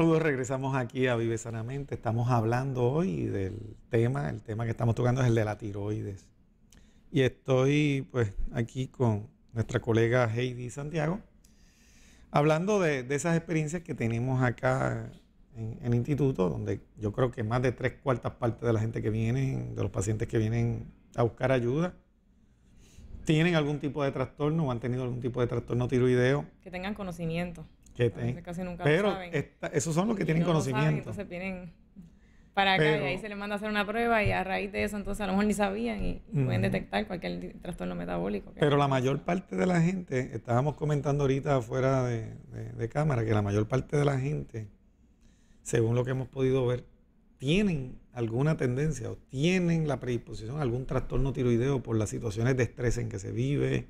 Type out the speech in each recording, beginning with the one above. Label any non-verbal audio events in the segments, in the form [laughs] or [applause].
Saludos, regresamos aquí a Vive Sanamente. Estamos hablando hoy del tema, el tema que estamos tocando es el de la tiroides. Y estoy pues aquí con nuestra colega Heidi Santiago, hablando de, esas experiencias que tenemos acá en, en, el instituto, donde yo creo que más de tres cuartas partes de la gente que viene, de los pacientes que vienen a buscar ayuda, tienen algún tipo de trastorno o han tenido algún tipo de trastorno tiroideo. Que tengan conocimiento. Eh, pero esos son los que tienen conocimiento. entonces para acá y ahí se les manda a hacer una prueba y a raíz de eso entonces a lo mejor ni sabían y pueden detectar cualquier trastorno metabólico. Pero la mayor parte de la gente, estábamos comentando ahorita afuera de, de cámara, que la mayor parte de la gente, según lo que hemos podido ver, tienen alguna tendencia o tienen la predisposición a algún trastorno tiroideo por las situaciones de estrés en que se vive,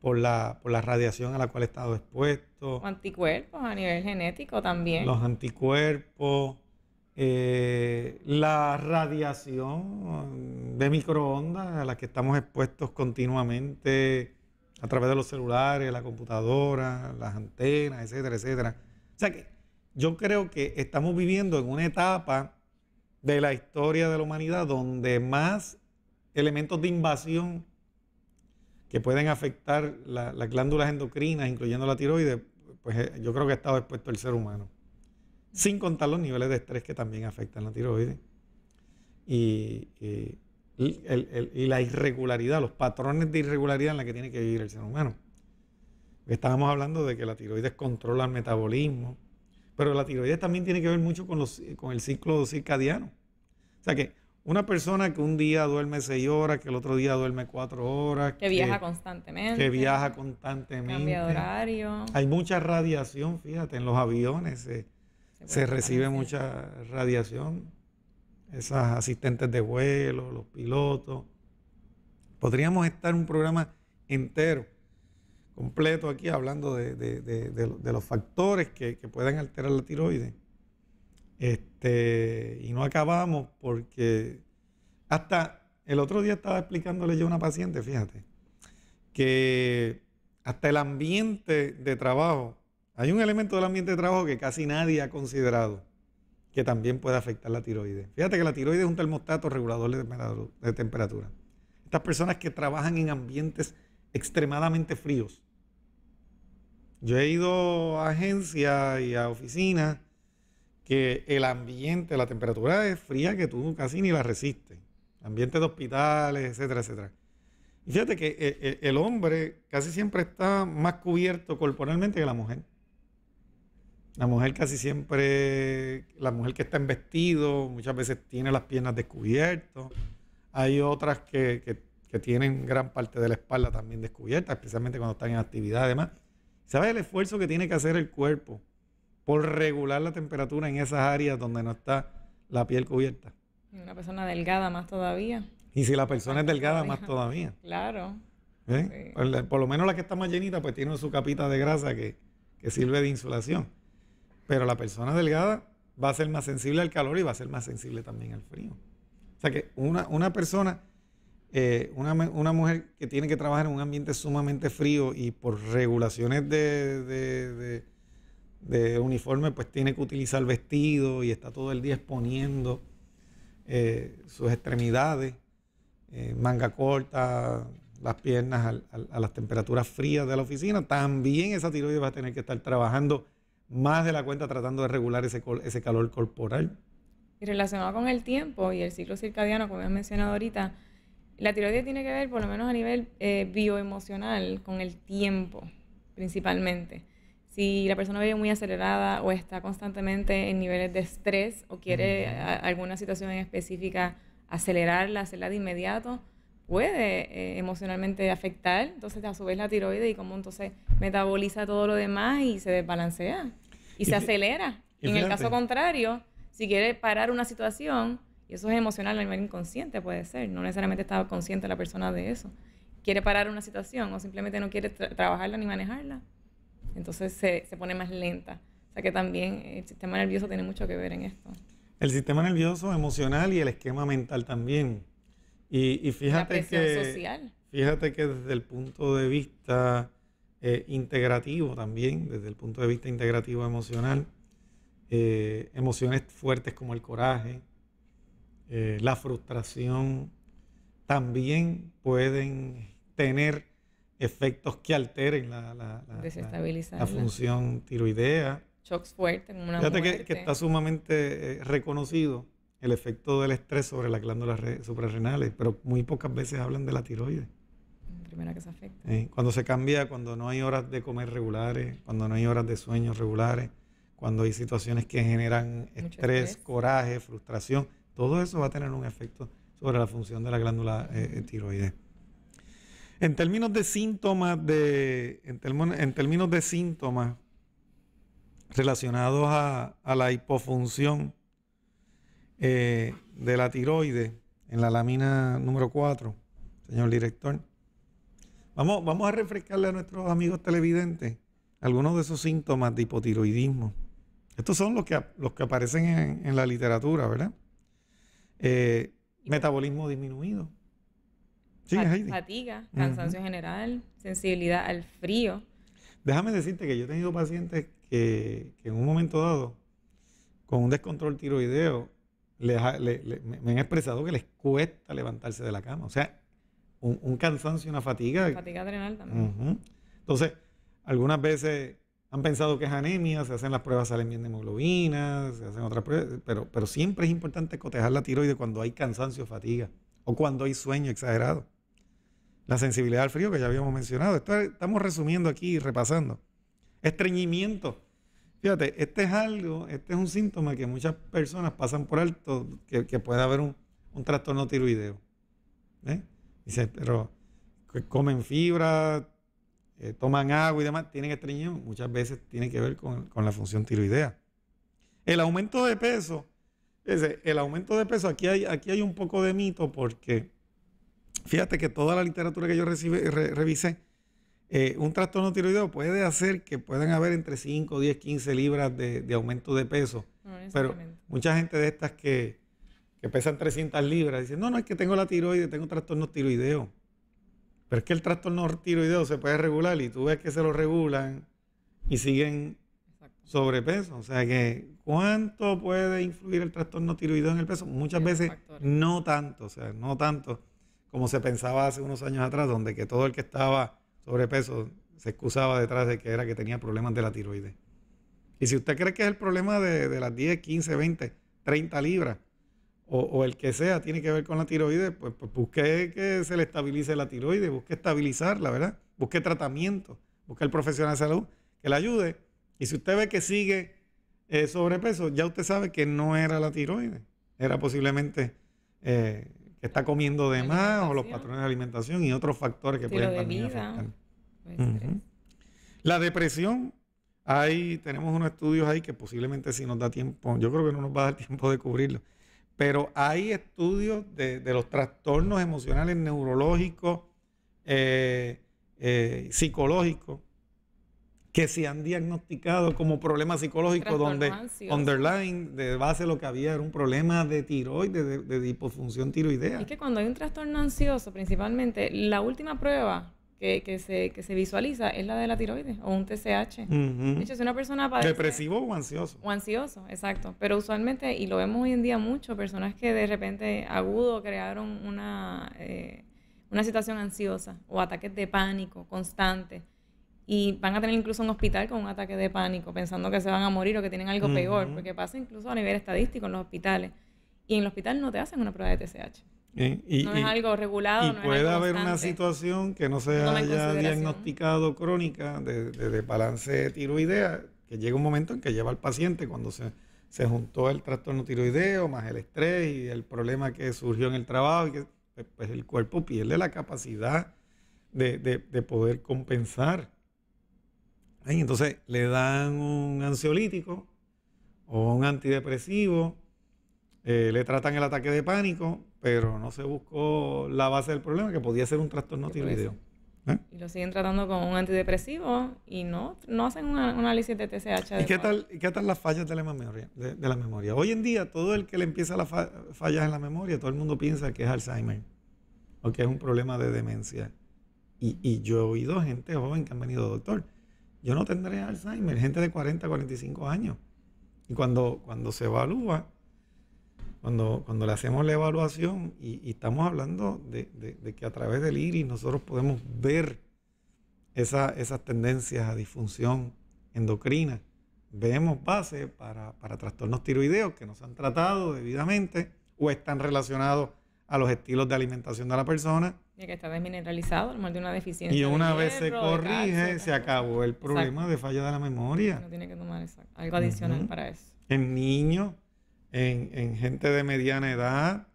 por la, radiación a la cual he estado expuesto. anticuerpos a nivel genético también. Los anticuerpos, eh, la radiación de microondas a la que estamos expuestos continuamente a través de los celulares, la computadora, las antenas, etcétera, etcétera. O sea que yo creo que estamos viviendo en una etapa de la historia de la humanidad donde más elementos de invasión que pueden afectar las glándulas endocrinas, incluyendo la tiroides, pues eh, yo creo que ha estado expuesto el ser humano. Sin contar los niveles de estrés que también afectan la tiroides. Y, la irregularidad, los patrones de irregularidad en la que tiene que vivir el ser humano. Estábamos hablando de que la tiroides controla el metabolismo, pero la tiroides también tiene que ver mucho con, con el ciclo circadiano. O sea que una persona que un día duerme seis horas, que el otro día duerme cuatro horas. Que, viaja constantemente. Que viaja constantemente. Cambia horario. Hay mucha radiación, fíjate, en los aviones eh, se, recibe mucha radiación. Esas asistentes de vuelo, los pilotos. Podríamos estar un programa entero, completo aquí, hablando de, los factores que, que pueden alterar la tiroides. Este, y no acabamos porque hasta el otro día estaba explicándole yo a una paciente, fíjate, que hasta el ambiente de trabajo, hay un elemento del ambiente de trabajo que casi nadie ha considerado que también puede afectar la tiroides. Fíjate que la tiroides es un termostato regulador de temperatura. Estas personas que trabajan en ambientes extremadamente fríos. Yo he ido a agencias y a oficinas que el ambiente, la temperatura es fría que tú casi ni la resistes ambientes de hospitales, etcétera, etcétera. fíjate que eh, eh, el hombre casi siempre está más cubierto corporalmente que la mujer. La mujer casi siempre, la mujer que está en vestido, muchas veces tiene las piernas descubiertas. Hay otras que, que tienen gran parte de la espalda también descubierta, especialmente cuando están en actividad además. ¿Sabes el esfuerzo que tiene que hacer el cuerpo por regular la temperatura en esas áreas donde no está la piel cubierta? una persona delgada más todavía. Y si la persona es delgada más todavía. Claro. ¿Eh? Por, lo menos la que está más llenita, pues tiene su capita de grasa que, sirve de insulación. Pero la persona delgada va a ser más sensible al calor y va a ser más sensible también al frío. O sea que una, persona, eh, una, mujer que tiene que trabajar en un ambiente sumamente frío y por regulaciones de, de uniforme, pues tiene que utilizar vestido y está todo el día exponiendo eh, sus extremidades, eh, manga corta, las piernas a las temperaturas frías de la oficina, también esa tiroides va a tener que estar trabajando más de la cuenta tratando de regular ese, calor corporal. Y relacionado con el tiempo y el ciclo circadiano, como he mencionado ahorita, la tiroides tiene que ver, por lo menos a nivel eh, bioemocional, con el tiempo, principalmente si la persona vive muy acelerada o está constantemente en niveles de estrés o quiere alguna situación específica acelerarla, hacerla de inmediato, puede eh, emocionalmente afectar, entonces a su vez la tiroides y como entonces metaboliza todo lo demás y se desbalancea y, se acelera. en el caso contrario, si quiere parar una situación, y eso es emocional a nivel inconsciente puede ser, no necesariamente está consciente la persona de eso, quiere parar una situación o simplemente no quiere trabajarla ni manejarla, entonces se, pone más lenta. O sea que también el sistema nervioso tiene mucho que ver en esto. El sistema nervioso emocional y el esquema mental también. Y, fíjate que... Fíjate que desde el punto de vista eh, integrativo también, desde el punto de vista integrativo emocional, eh, emociones fuertes como el coraje, eh, la frustración, también pueden tener efectos que alteren la, la, función tiroidea. shock fuerte en una Fíjate Que, que, está sumamente eh, reconocido el efecto del estrés sobre las glándulas suprarrenales, pero muy pocas veces hablan de la tiroides. primera que se afecta. Eh, cuando se cambia, cuando no hay horas de comer regulares, cuando no hay horas de sueños regulares, cuando hay situaciones que generan estrés, coraje, frustración, todo eso va a tener un efecto sobre la función de la glándula eh, tiroidea tiroides. En términos de síntomas de. En, términos de síntomas relacionados a, la hipofunción eh, de la tiroide en la lámina número 4, señor director. Vamos, vamos a refrescarle a nuestros amigos televidentes algunos de esos síntomas de hipotiroidismo. Estos son los que, los que aparecen en, la literatura, ¿verdad? Eh, metabolismo disminuido, Fatiga, cansancio general, sensibilidad al frío. Déjame decirte que yo he tenido pacientes que, en un momento dado, con un descontrol tiroideo, me han expresado que les cuesta levantarse de la cama. O sea, un, cansancio, una fatiga. Fatiga adrenal también. Entonces, algunas veces han pensado que es anemia, se hacen las pruebas, salen bien de hemoglobina, se hacen otras pruebas, pero, siempre es importante cotejar la tiroide cuando hay cansancio, fatiga o cuando hay sueño exagerado la sensibilidad al frío que ya habíamos mencionado. estamos resumiendo aquí y repasando. Estreñimiento. Fíjate, este es algo, este es un síntoma que muchas personas pasan por alto, que, puede haber un, trastorno tiroideo. ¿eh? Dice, pero comen fibra, eh, toman agua y demás, tienen estreñimiento. Muchas veces tiene que ver con, la función tiroidea. El aumento de peso, el aumento de peso, aquí hay, aquí hay un poco de mito porque Fíjate que toda la literatura que yo recibe, revisé, eh, un trastorno tiroideo puede hacer que puedan haber entre 5, 10, 15 libras de, aumento de peso. pero mucha gente de estas que, pesan 300 libras dice, no, no, es que tengo la tiroides, tengo trastorno tiroideo. Pero es que el trastorno tiroideo se puede regular y tú ves que se lo regulan y siguen sobrepeso. O sea que, ¿cuánto puede influir el trastorno tiroideo en el peso? Muchas veces no tanto, o sea, no tanto como se pensaba hace unos años atrás, donde que todo el que estaba sobrepeso se excusaba detrás de que era que tenía problemas de la tiroides. Y si usted cree que es el problema de, las 10, 15, 20, 30 libras, o, el que sea, tiene que ver con la tiroides, pues, pues, busque que se le estabilice la tiroides, busque estabilizarla, ¿verdad? Busque tratamiento, busque el profesional de salud que le ayude. Y si usted ve que sigue eh, sobrepeso, ya usted sabe que no era la tiroides, era posiblemente eh, que está comiendo de más o los patrones de alimentación y otros factores que pueden también afectar. La depresión, ahí tenemos unos estudios ahí que posiblemente si nos da tiempo, yo creo que no nos va a dar [laughs] tiempo de cubrirlo, pero hay estudios de, los trastornos emocionales, neurológicos, eh, eh, psicológicos, que se han diagnosticado como problemas psicológicos donde underline de base lo que había era un problema de tiroides, de, hipofunción tiroidea. Es que cuando hay un trastorno ansioso principalmente, la última prueba que, se, se visualiza es la de la tiroides o un TSH. una persona Depresivo o ansioso. O ansioso, exacto. Pero usualmente, y lo vemos hoy en día mucho, personas que de repente agudo crearon una, eh, una situación ansiosa o ataques de pánico constantes y van a tener incluso un hospital con un ataque de pánico, pensando que se van a morir o que tienen algo peor, porque pasa incluso a nivel estadístico en los hospitales. Y en el hospital no te hacen una prueba de TSH. Y, no es algo regulado. Y puede haber una situación que no se haya diagnosticado crónica de, de, de, balance tiroidea, que llega un momento en que lleva al paciente cuando se, juntó el trastorno tiroideo, más el estrés y el problema que surgió en el trabajo, y que, pues, pues, el cuerpo pierde la capacidad de, de poder compensar entonces le dan un ansiolítico o un antidepresivo, eh, le tratan el ataque de pánico, pero no se buscó la base del problema, que podía ser un trastorno tiroideo. ¿Eh? Y lo siguen tratando con un antidepresivo y no, no hacen un, análisis de TSH. ¿Y qué tal, qué las fallas de la, memoria, de, la memoria? Hoy en día, todo el que le empieza las fallas en la memoria, todo el mundo piensa que es Alzheimer o que es un problema de demencia. Y, yo he oído gente joven que han venido, doctor, yo no tendré Alzheimer, gente de 40, 45 años. Y cuando, cuando se evalúa, cuando, cuando le hacemos la evaluación y, estamos hablando de, que a través del iris nosotros podemos ver esa, esas tendencias a disfunción endocrina, vemos bases para, para trastornos tiroideos que no se han tratado debidamente o están relacionados a los estilos de alimentación de la persona. Y que está desmineralizado, de una deficiencia. Y una vez se corrige, se acabó el problema de falla de la memoria. No tiene que tomar algo adicional para eso. En niños, en, gente de mediana edad,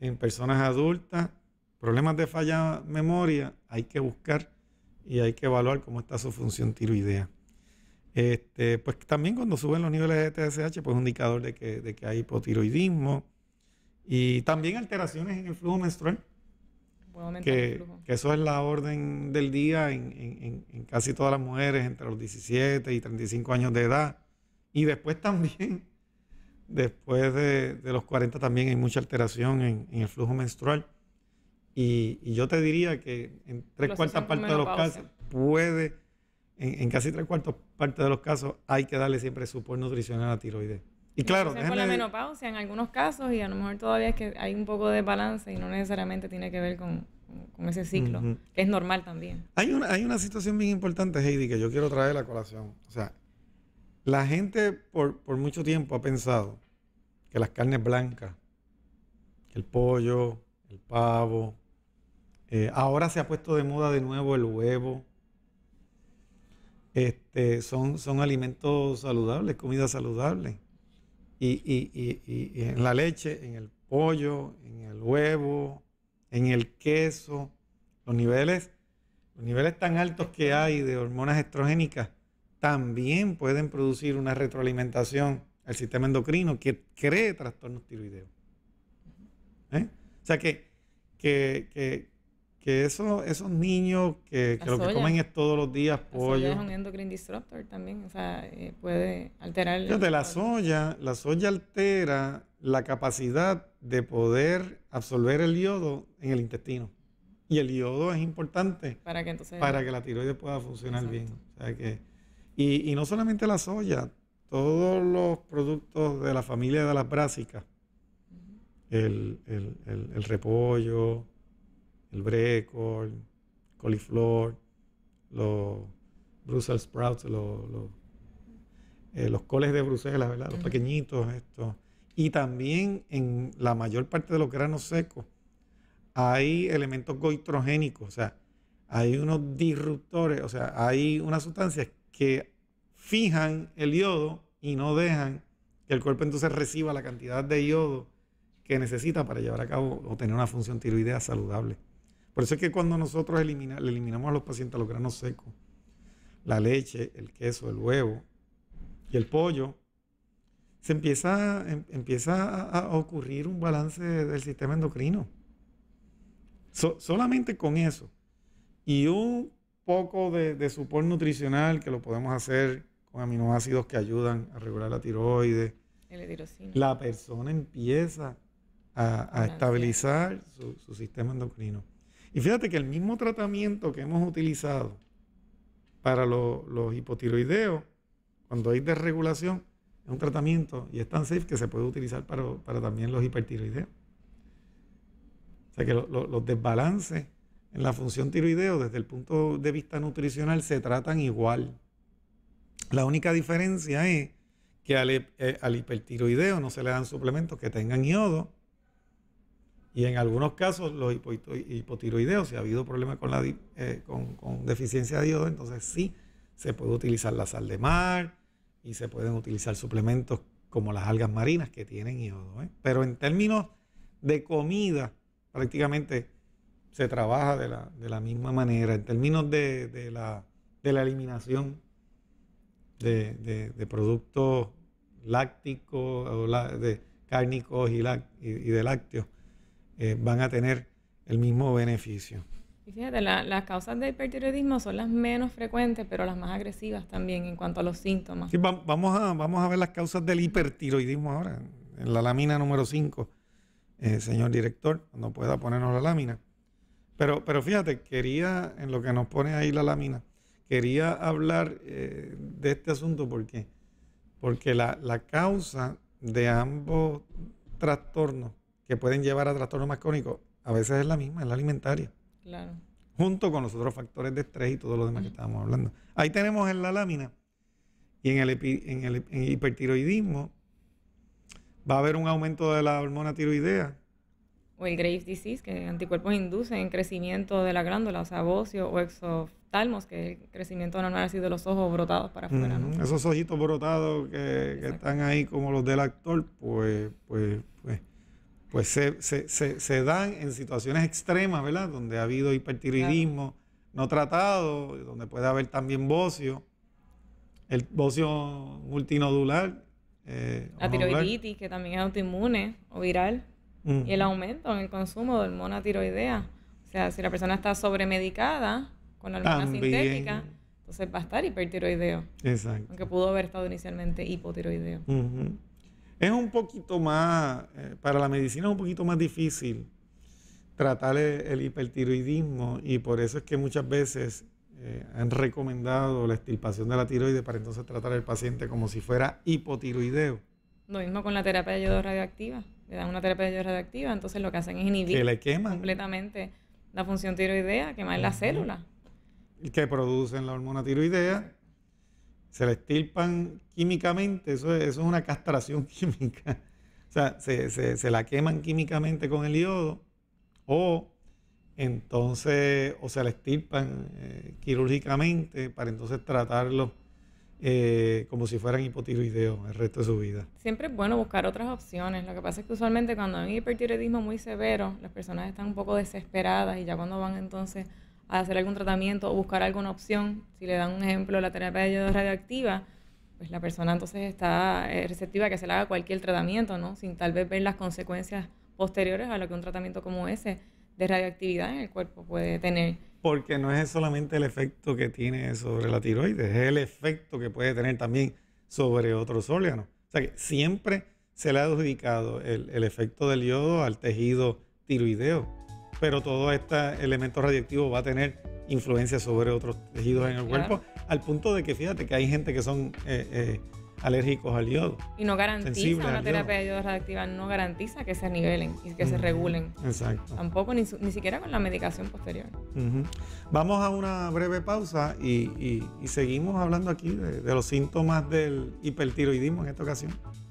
en personas adultas, problemas de falla de memoria, hay que buscar y hay que evaluar cómo está su función tiroidea. Este, pues también cuando suben los niveles de TSH, pues es un indicador de que, de que hay hipotiroidismo y también alteraciones en el flujo menstrual. Que, que, eso es la orden del día en, en, en, casi todas las mujeres entre los 17 y 35 años de edad. Y después también, [laughs] después de, de los 40 también hay mucha alteración en, el flujo menstrual. Y, yo te diría que en tres cuartas partes de los casos puede, en, en casi tres cuartas partes de los casos hay que darle siempre support nutricional a la tiroides. Y claro, la menopausia en algunos casos y a lo mejor todavía es que hay un poco de balance y no necesariamente tiene que ver con, con ese ciclo, que es normal también. Hay una, hay una situación bien importante, Heidi, que yo quiero traer a colación. O sea, la gente por, por mucho tiempo ha pensado que las carnes blancas, el pollo, el pavo, eh, ahora se ha puesto de moda de nuevo el huevo. Este, son, son alimentos saludables, comida saludable y, en la leche, en el pollo, en el huevo, en el queso, los niveles, los niveles tan altos que hay de hormonas estrogénicas también pueden producir una retroalimentación al sistema endocrino que cree trastornos tiroideos. ¿Eh? O sea que, que, que eso, esos niños que, lo que comen es todos los días pollo. La soya es un endocrine disruptor también, o sea, eh, puede alterar. El de la soya, la soya altera la capacidad de poder absorber el yodo en el intestino. Y el yodo es importante para que, entonces, para que la tiroides pueda funcionar bien. y, no solamente la soya, todos los productos de la familia de las brásicas, el, el, el repollo, el brécol, coliflor, los Brussels sprouts, eh, los, coles de Bruselas, ¿verdad? Los pequeñitos, estos. Y también en la mayor parte de los granos secos hay elementos goitrogénicos, o sea, hay unos disruptores, o sea, hay unas sustancias que fijan el yodo y no dejan que el cuerpo entonces reciba la cantidad de yodo que necesita para llevar a cabo o tener una función tiroidea saludable. Por eso es que cuando nosotros le eliminamos a los pacientes los granos secos, la leche, el queso, el huevo y el pollo, se empieza, em-, a, ocurrir un balance del sistema endocrino. solamente con eso. Y un poco de, de nutricional que lo podemos hacer con aminoácidos que ayudan a regular la tiroides. La persona empieza a, estabilizar su sistema endocrino. Y fíjate que el mismo tratamiento que hemos utilizado para los hipotiroideos, cuando hay desregulación, es un tratamiento y es tan safe que se puede utilizar para, también los hipertiroideos. O sea que los desbalances en la función tiroideo desde el punto de vista nutricional se tratan igual. La única diferencia es que al, eh, al hipertiroideo no se le dan suplementos que tengan iodo y en algunos casos, los hipotiroideos, si ha habido problemas con, la, eh, con, deficiencia de yodo, entonces sí se puede utilizar la sal de mar y se pueden utilizar suplementos como las algas marinas que tienen yodo. ¿eh? Pero en términos de comida, prácticamente se trabaja de la, misma manera. En términos de, la, eliminación de, productos lácticos, o de cárnicos y, y de lácteos, eh, van a tener el mismo beneficio. Y fíjate, las causas de hipertiroidismo son las menos frecuentes, pero las más agresivas también en cuanto a los síntomas. Sí, vamos, a, vamos a ver las causas del hipertiroidismo ahora, en la lámina número 5, eh, señor director, cuando pueda ponernos la lámina. Pero, pero fíjate, quería, en lo que nos pone ahí la lámina, quería hablar eh, de este asunto porque, porque la, la causa de ambos trastornos que pueden llevar a trastornos más crónicos, a veces es la misma, es la alimentaria. Junto con los otros factores de estrés y todo lo demás que estábamos hablando. Ahí tenemos en la lámina y en el, hipertiroidismo va a haber un aumento de la hormona tiroidea. O el Graves disease, que anticuerpos inducen crecimiento de la glándula, o sea, o exoftalmos, que crecimiento normal de los ojos brotados para afuera. Esos ojitos brotados que, que, están ahí como los del actor, pues, pues, pues pues se, dan en situaciones extremas, ¿verdad? Donde ha habido hipertiroidismo no tratado, donde puede haber también bocio, el bocio multinodular. Eh, la tiroiditis, que también es autoinmune o viral, mm. y el aumento en el consumo de hormona tiroidea. O sea, si la persona está sobremedicada con hormona sintética, entonces va a estar hipertiroideo. Exacto. Aunque pudo haber estado inicialmente hipotiroideo. Es un poquito más, eh, para la medicina es un poquito más difícil tratar el, hipertiroidismo y por eso es que muchas veces eh, han recomendado la extirpación de la tiroides para entonces tratar al paciente como si fuera hipotiroideo. Lo mismo con la terapia de yodo radioactiva. Le dan una terapia de yodo radioactiva, entonces lo que hacen es inhibir le completamente la función tiroidea, quemar las células. Que producen la hormona tiroidea se la estirpan químicamente, eso es, una castración [laughs] química. O sea, se, se, se, la queman químicamente con el iodo o entonces, o se la estirpan eh, quirúrgicamente para entonces tratarlo eh, como si fueran hipotiroideos el resto de su vida. Siempre es bueno buscar otras opciones. Lo que pasa es que usualmente cuando hay un hipertiroidismo muy severo, las personas están un poco desesperadas y ya cuando van entonces a hacer algún tratamiento o buscar alguna opción. Si le dan un ejemplo, la terapia de yodo radioactiva, pues la persona entonces está eh, receptiva a que se le haga cualquier tratamiento, ¿no? Sin tal vez ver las consecuencias posteriores a lo que un tratamiento como ese de radioactividad en el cuerpo puede tener. Porque no es solamente el efecto que tiene sobre la tiroides, es el efecto que puede tener también sobre otros órganos. O sea que siempre se le ha adjudicado el, el efecto del yodo al tejido tiroideo pero todo este elemento radiactivo va a tener influencia sobre otros tejidos en el cuerpo, al punto de que fíjate que hay gente que son eh, eh, alérgicos al yodo. Y no garantiza una terapia de yodo radiactiva, no garantiza que se nivelen y que se regulen. Exacto. Tampoco, ni, siquiera con la medicación posterior. Vamos a una breve pausa y, seguimos hablando aquí de los síntomas del hipertiroidismo en esta ocasión.